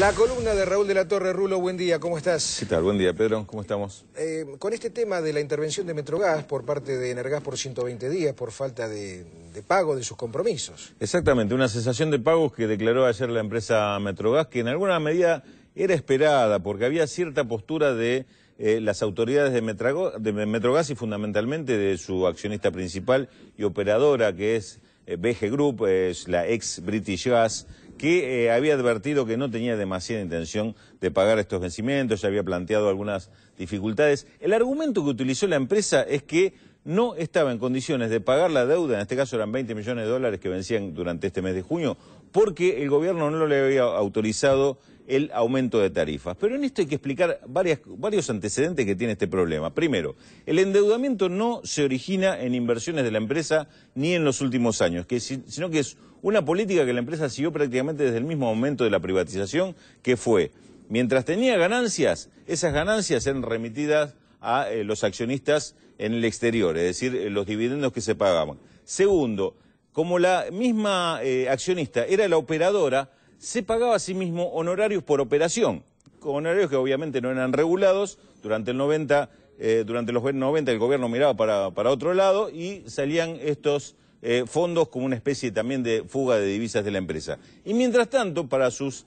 La columna de Raúl de la Torre, Rulo, buen día, ¿cómo estás? ¿Qué tal? Buen día, Pedro, ¿cómo estamos? Eh, con este tema de la intervención de Metrogas por parte de Energas por 120 días por falta de, pago de sus compromisos. Exactamente, una cesación de pagos que declaró ayer la empresa Metrogas, que en alguna medida era esperada, porque había cierta postura de eh, las autoridades de, de Metrogas y fundamentalmente de su accionista principal y operadora, que es eh, BG Group, es la ex British Gas, que eh, había advertido que no tenía demasiada intención de pagar estos vencimientos, ya había planteado algunas dificultades. El argumento que utilizó la empresa es que no estaba en condiciones de pagar la deuda, en este caso eran 20 millones de dólares que vencían durante este mes de junio, porque el gobierno no le había autorizado el aumento de tarifas. Pero en esto hay que explicar varios antecedentes que tiene este problema. Primero, el endeudamiento no se origina en inversiones de la empresa ni en los últimos años, sino que es una política que la empresa siguió prácticamente desde el mismo momento de la privatización, que fue, mientras tenía ganancias, esas ganancias eran remitidas a eh, los accionistas en el exterior, es decir, eh, los dividendos que se pagaban. Segundo, como la misma eh, accionista era la operadora, se pagaba a sí mismo honorarios por operación, honorarios que obviamente no eran regulados, durante el 90, durante los 90 el gobierno miraba para, otro lado y salían estos fondos como una especie también de fuga de divisas de la empresa. Y mientras tanto, para sus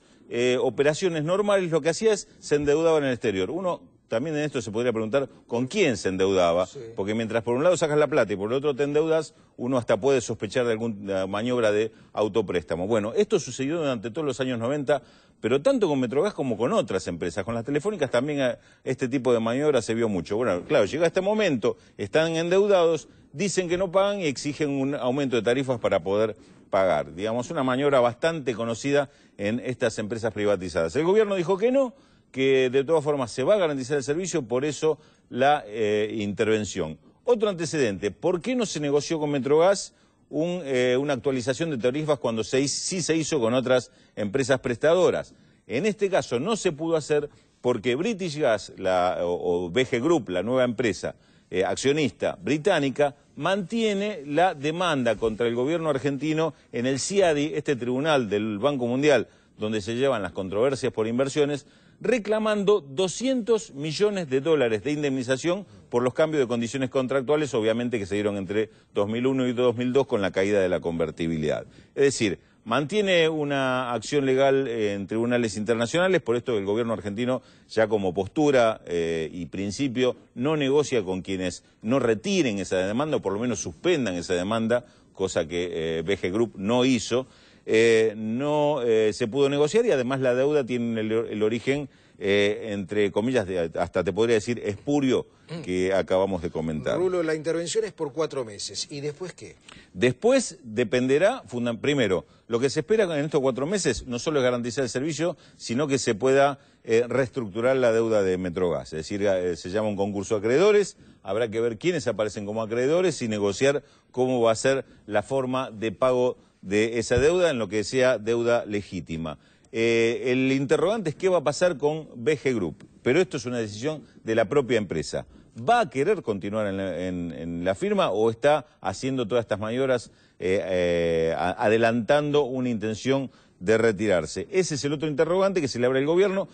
operaciones normales, lo que hacía es se endeudaba en el exterior. Uno también en esto se podría preguntar con quién se endeudaba, porque mientras por un lado sacas la plata y por el otro te endeudas, uno hasta puede sospechar de alguna maniobra de autopréstamo. Bueno, esto sucedió durante todos los años 90, pero tanto con Metrogas como con otras empresas, con las telefónicas también eh, este tipo de maniobra se vio mucho. Bueno, claro, llega este momento, están endeudados, dicen que no pagan y exigen un aumento de tarifas para poder pagar. Digamos, una maniobra bastante conocida en estas empresas privatizadas. El gobierno dijo que no, que de todas formas se va a garantizar el servicio, por eso la eh, intervención. Otro antecedente, ¿por qué no se negoció con Metrogas eh, una actualización de tarifas cuando se, sí se hizo con otras empresas prestadoras? En este caso no se pudo hacer porque British Gas la, o, BG Group, la nueva empresa eh, accionista británica, mantiene la demanda contra el gobierno argentino en el CIADI, este tribunal del Banco Mundial donde se llevan las controversias por inversiones, reclamando 200 millones de dólares de indemnización por los cambios de condiciones contractuales, obviamente que se dieron entre 2001 y 2002 con la caída de la convertibilidad. Es decir, mantiene una acción legal en tribunales internacionales, por esto el gobierno argentino ya como postura eh, y principio no negocia con quienes no retiren esa demanda o por lo menos suspendan esa demanda, cosa que eh, BG Group no hizo. Eh, no eh, se pudo negociar y además la deuda tiene el, origen, eh, entre comillas, de, hasta te podría decir espurio, mm. que acabamos de comentar. Rulo, la intervención es por cuatro meses. ¿Y después qué? Después dependerá, primero, lo que se espera en estos cuatro meses no solo es garantizar el servicio, sino que se pueda reestructurar la deuda de Metrogas. Es decir, se llama un concurso de acreedores, habrá que ver quiénes aparecen como acreedores y negociar cómo va a ser la forma de pago de esa deuda en lo que sea deuda legítima. Eh, el interrogante es qué va a pasar con BG Group, pero esto es una decisión de la propia empresa. ¿Va a querer continuar en la, firma o está haciendo todas estas mayoras eh, eh, adelantando una intención de retirarse. Ese es el otro interrogante que se le abre al gobierno.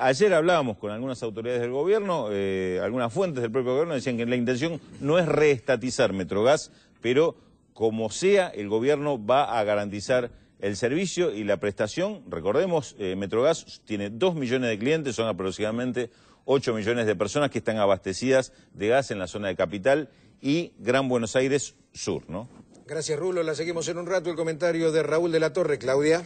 ayer hablábamos con algunas autoridades del gobierno, algunas fuentes del propio gobierno decían que la intención no es reestatizar Metrogas, pero como sea, el gobierno va a garantizar el servicio y la prestación. Recordemos, eh, Metrogas tiene dos millones de clientes, son aproximadamente ocho millones de personas que están abastecidas de gas en la zona de capital y Gran Buenos Aires Sur, Gracias, Rulo. La seguimos en un rato. El comentario de Raúl de la Torre, Claudia.